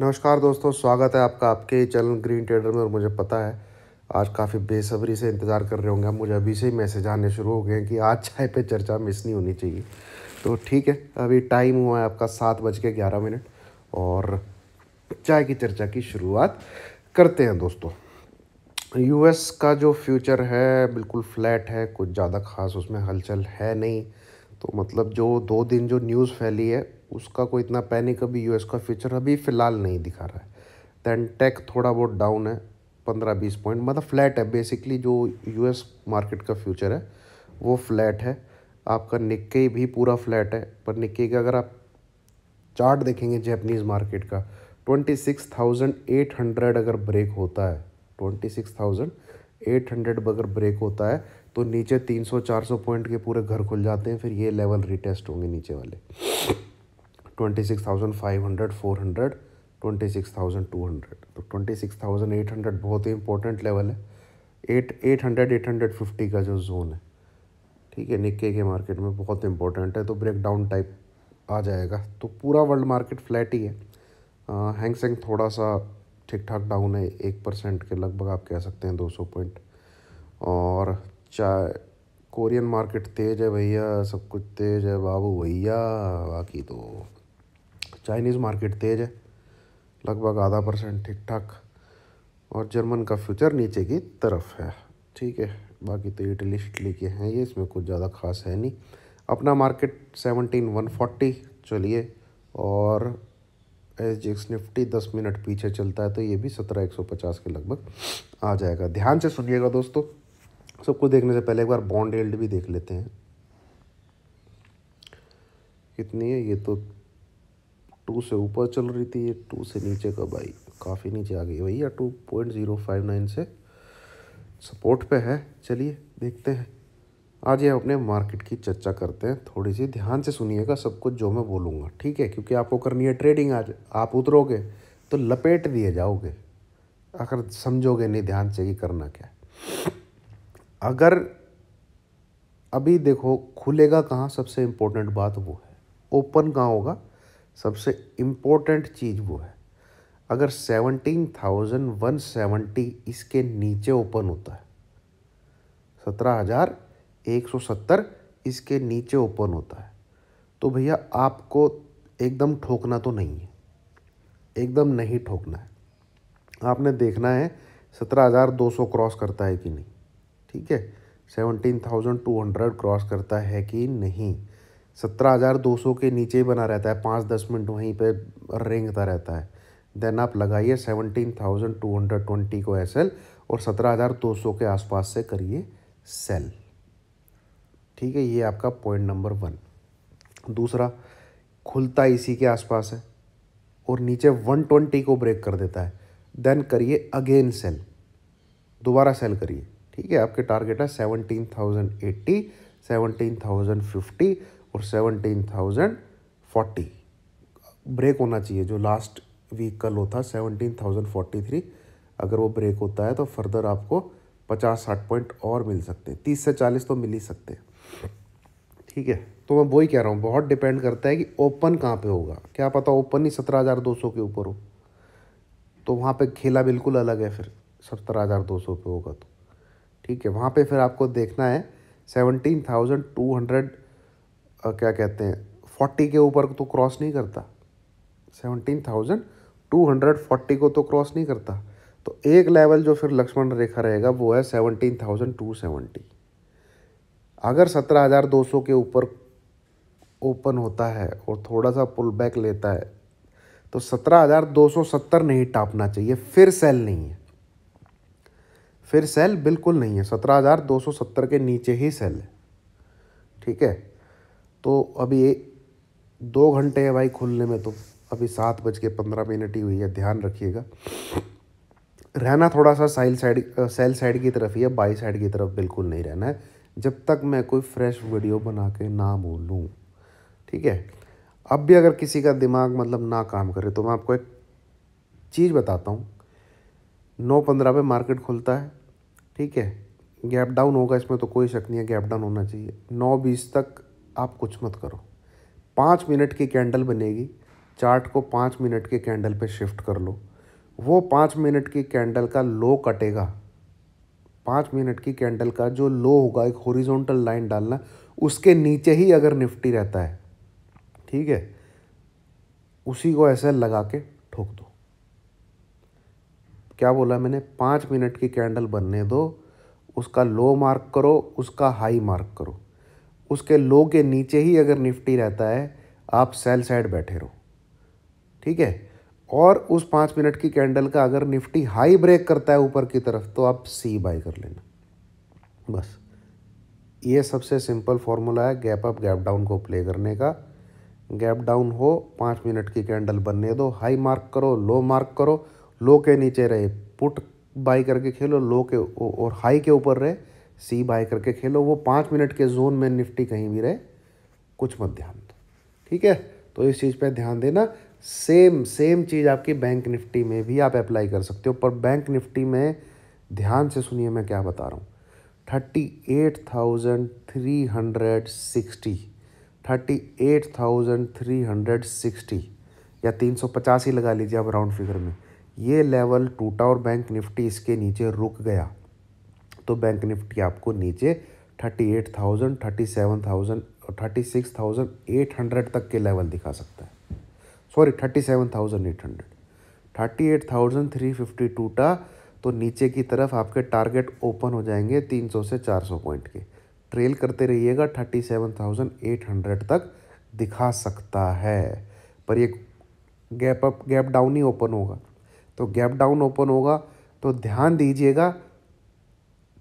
नमस्कार दोस्तों स्वागत है आपका आपके चैनल ग्रीन ट्रेडर में और मुझे पता है आज काफ़ी बेसब्री से इंतज़ार कर रहे होंगे मुझे अभी से ही मैसेज आने शुरू हो गए हैं कि आज चाय पे चर्चा मिस नहीं होनी चाहिए तो ठीक है अभी टाइम हुआ है आपका सात बज के ग्यारह मिनट और चाय की चर्चा की शुरुआत करते हैं दोस्तों यूएस का जो फ्यूचर है बिल्कुल फ्लैट है कुछ ज़्यादा खास उसमें हलचल है नहीं तो मतलब जो दो दिन जो न्यूज़ फैली है उसका कोई इतना पैनिक अभी यूएस का फ्यूचर अभी फ़िलहाल नहीं दिखा रहा है दैन टेक थोड़ा बहुत डाउन है पंद्रह बीस पॉइंट मतलब फ्लैट है बेसिकली जो यूएस मार्केट का फ्यूचर है वो फ्लैट है आपका निक्के भी पूरा फ्लैट है पर निक्के का अगर आप चार्ट देखेंगे जैपनीज़ मार्केट का twenty six thousand eight hundred अगर ब्रेक होता है twenty six thousand eight hundred अगर ब्रेक होता है तो नीचे तीन सौ चार सौ पॉइंट के पूरे घर खुल जाते हैं फिर ये लेवल रिटेस्ट होंगे नीचे वाले twenty six thousand five hundred four hundred twenty six thousand two hundred तो twenty six thousand eight hundred बहुत ही इंपॉर्टेंट लेवल है eight eight hundred eight hundred fifty का जो जोन है ठीक है निक्के के मार्केट में बहुत इंपॉर्टेंट है तो ब्रेक डाउन टाइप आ जाएगा तो पूरा वर्ल्ड मार्केट फ्लैट ही है हैंगसेंग थोड़ा सा ठीक ठाक डाउन है एक परसेंट के लगभग आप कह सकते हैं दो सौ पॉइंट और चाहे कोरियन मार्केट तेज है भैया सब कुछ तेज है बाबू भैया बाकी तो चाइनीज़ मार्केट तेज़ है लगभग आधा परसेंट ठीक ठाक और जर्मन का फ्यूचर नीचे की तरफ है ठीक है बाकी तो इटली शिटली के हैं ये इसमें कुछ ज़्यादा खास है नहीं अपना मार्केट सेवनटीन वन फोर्टी चलिए और एस जी एक्स निफ्टी दस मिनट पीछे चलता है तो ये भी सत्रह एक सौ पचास के लगभग आ जाएगा ध्यान से सुनिएगा दोस्तों सबको देखने से पहले एक बार बॉन्ड एल्ड भी देख लेते हैं कितनी है ये तो टू से ऊपर चल रही थी ये टू से नीचे कब आई काफ़ी नीचे आ गई भैया two point zero five nine से सपोर्ट पे है चलिए देखते हैं आज ये अपने मार्केट की चर्चा करते हैं थोड़ी सी ध्यान से सुनिएगा सब कुछ जो मैं बोलूँगा ठीक है क्योंकि आपको करनी है ट्रेडिंग आज आप उतरोगे तो लपेट दिए जाओगे अगर समझोगे नहीं ध्यान से कि करना क्या अगर अभी देखो खुलेगा कहाँ सबसे इम्पोर्टेंट बात वो है ओपन कहाँ होगा सबसे इम्पोर्टेंट चीज़ वो है अगर सेवनटीन थाउजेंड वन सेवेंटी इसके नीचे ओपन होता है सत्रह हज़ार एक सौ सत्तर इसके नीचे ओपन होता है तो भैया आपको एकदम ठोकना तो नहीं है एकदम नहीं ठोकना है आपने देखना है सत्रह हज़ार दो सौ क्रॉस करता है कि नहीं ठीक है seventeen thousand two hundred cross करता है कि नहीं सत्रह हज़ार दो सौ के नीचे ही बना रहता है पाँच दस मिनट वहीं पे रेंगता रहता है देन आप लगाइए seventeen thousand two hundred twenty को एस एल और सत्रह हज़ार दो सौ के आसपास से करिए सेल ठीक है ये आपका पॉइंट नंबर वन दूसरा खुलता इसी के आसपास है और नीचे वन ट्वेंटी को ब्रेक कर देता है देन करिए अगेन सेल दोबारा सेल करिए ठीक है आपके टारगेट है seventeen thousand eighty seventeen thousand fifty और सेवनटीन थाउजेंड फोर्टी ब्रेक होना चाहिए जो लास्ट वीक का लो था सेवनटीन थाउजेंड फोर्टी थ्री अगर वो ब्रेक होता है तो फर्दर आपको पचास साठ पॉइंट और मिल सकते हैं तीस से चालीस तो मिल ही सकते हैं ठीक है तो मैं वही कह रहा हूँ बहुत डिपेंड करता है कि ओपन कहाँ पे होगा क्या पता ओपन ही सत्रह हज़ार दो सौ के ऊपर हो तो वहाँ पे खेला बिल्कुल अलग है फिर सत्रह हज़ार दो सौ पे होगा तो ठीक है वहाँ पे फिर आपको देखना है सेवनटीन थाउजेंड टू हंड्रेड क्या कहते हैं फोर्टी के ऊपर तो क्रॉस नहीं करता seventeen thousand two hundred forty को तो क्रॉस नहीं करता तो एक लेवल जो फिर लक्ष्मण रेखा रहेगा वो है सेवनटीन थाउजेंड टू सेवेंटी अगर सत्रह हज़ार दो सौ के ऊपर ओपन होता है और थोड़ा सा पुल बैक लेता है तो सत्रह हज़ार दो सौ सत्तर नहीं टापना चाहिए फिर सेल नहीं है फिर सेल बिल्कुल नहीं है सत्रह हज़ार दो सौ सत्तर के नीचे ही सेल है ठीक है तो अभी ये दो घंटे है भाई खुलने में तो अभी सात बज के पंद्रह मिनट ही हुई है ध्यान रखिएगा रहना थोड़ा सा साइल साइड सेल साइड की तरफ ही है बाई साइड की तरफ बिल्कुल नहीं रहना है जब तक मैं कोई फ्रेश वीडियो बना के ना बोलूँ ठीक है अब भी अगर किसी का दिमाग मतलब ना काम करे तो मैं आपको एक चीज़ बताता हूँ नौ पंद्रह पे मार्केट खुलता है ठीक है गैप डाउन होगा इसमें तो कोई शक नहीं है गैप डाउन होना चाहिए नौ बीस तक आप कुछ मत करो पाँच मिनट की कैंडल बनेगी चार्ट को पाँच मिनट के कैंडल पे शिफ्ट कर लो वो पाँच मिनट की कैंडल का लो कटेगा पाँच मिनट की कैंडल का जो लो होगा एक हॉरिजॉन्टल लाइन डालना उसके नीचे ही अगर निफ्टी रहता है ठीक है उसी को ऐसे लगा के ठोक दो क्या बोला मैंने पाँच मिनट की कैंडल बनने दो उसका लो मार्क करो उसका हाई मार्क करो उसके लो के नीचे ही अगर निफ्टी रहता है आप सेल साइड बैठे रहो ठीक है और उस पाँच मिनट की कैंडल का अगर निफ्टी हाई ब्रेक करता है ऊपर की तरफ तो आप सी बाई कर लेना बस ये सबसे सिंपल फॉर्मूला है गैप अप गैप डाउन को प्ले करने का गैप डाउन हो पाँच मिनट की कैंडल बनने दो हाई मार्क करो लो मार्क करो लो के नीचे रहे पुट बाई करके खेलो लो के और हाई के ऊपर रहे सी बाय करके खेलो वो पाँच मिनट के जोन में निफ्टी कहीं भी रहे कुछ मत ध्यान दो ठीक है तो इस चीज़ पे ध्यान देना सेम सेम चीज़ आपकी बैंक निफ्टी में भी आप अप्लाई कर सकते हो पर बैंक निफ्टी में ध्यान से सुनिए मैं क्या बता रहा हूँ thirty eight thousand three hundred sixty thirty eight thousand three hundred sixty या तीन सौ पचास ही लगा लीजिए आप राउंड फिगर में ये लेवल टूटा और बैंक निफ्टी इसके नीचे रुक गया तो बैंक निफ्टी आपको नीचे thirty eight thousand thirty seven thousand thirty six thousand eight hundred तक के लेवल दिखा सकता है sorry thirty seven thousand eight hundred thirty eight thousand three fifty टूटा तो नीचे की तरफ आपके टारगेट ओपन हो जाएंगे तीन सौ से चार सौ पॉइंट के ट्रेल करते रहिएगा thirty seven thousand eight hundred तक दिखा सकता है पर ये गैप अप गैप डाउन ही ओपन होगा तो गैप डाउन ओपन होगा तो ध्यान दीजिएगा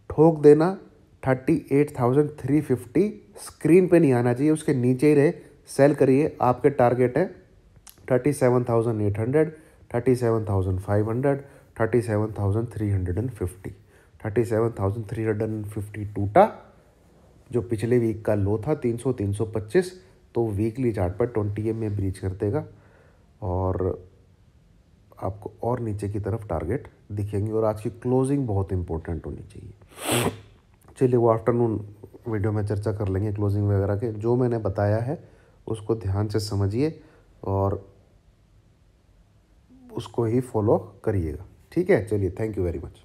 ठोक देना thirty eight thousand three fifty screen पे नहीं आना चाहिए उसके नीचे ही रहे सेल करिए आपके टारगेट है thirty seven thousand eight hundred thirty seven thousand five hundred thirty seven thousand three hundred and fifty thirty seven thousand three hundred and fifty टूटा जो पिछले वीक का लो था तीन सौ तीन सौ पच्चीस तो वीकली चार्ट पर ट्वेंटी एम में ब्रीच कर देगा और आपको और नीचे की तरफ टारगेट दिखेंगे और आज की क्लोजिंग बहुत इंपॉर्टेंट होनी चाहिए चलिए वो आफ्टरनून वीडियो में चर्चा कर लेंगे क्लोजिंग वगैरह के जो मैंने बताया है उसको ध्यान से समझिए और उसको ही फॉलो करिएगा ठीक है चलिए थैंक यू वेरी मच